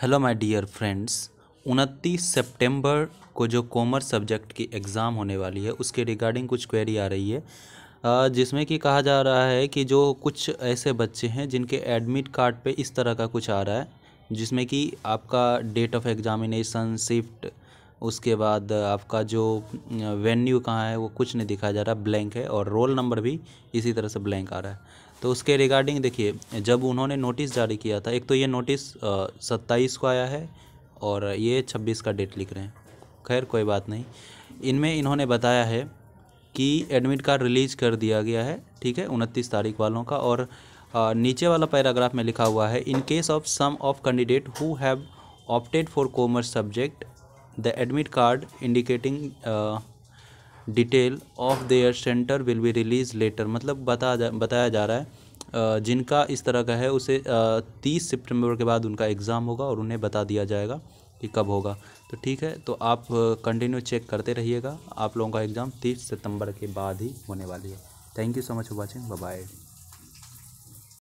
hello my dear friends उनतीस सितंबर को जो कॉमर्स सब्जेक्ट की एग्ज़ाम होने वाली है उसके रिगार्डिंग कुछ क्वेरी आ रही है जिसमें कि कहा जा रहा है कि जो कुछ ऐसे बच्चे हैं जिनके एडमिट कार्ड पे इस तरह का कुछ आ रहा है जिसमें कि आपका डेट ऑफ एग्ज़ामिनेशन शिफ्ट उसके बाद आपका जो वेन्यू कहाँ है वो कुछ नहीं दिखाया जा रहा ब्लैंक है और रोल नंबर भी इसी तरह से ब्लैंक आ रहा है तो उसके रिगार्डिंग देखिए जब उन्होंने नोटिस जारी किया था एक तो ये नोटिस सत्ताईस को आया है और ये छब्बीस का डेट लिख रहे हैं खैर कोई बात नहीं इनमें इन्होंने बताया है कि एडमिट कार्ड रिलीज़ कर दिया गया है ठीक है उनतीस तारीख वालों का और नीचे वाला पैराग्राफ में लिखा हुआ है in case of some of candidate who have opted for commerce subject the admit card indicating detail of their centre will be release later मतलब बता जा बताया जा रहा है जिनका इस तरह का है उसे तीस सितंबर के बाद उनका एग्ज़ाम होगा और उन्हें बता दिया जाएगा कि कब होगा तो ठीक है तो आप कंटिन्यू चेक करते रहिएगा आप लोगों का एग्ज़ाम तीस सितंबर के बाद ही होने वाली है thank you so much for watching bye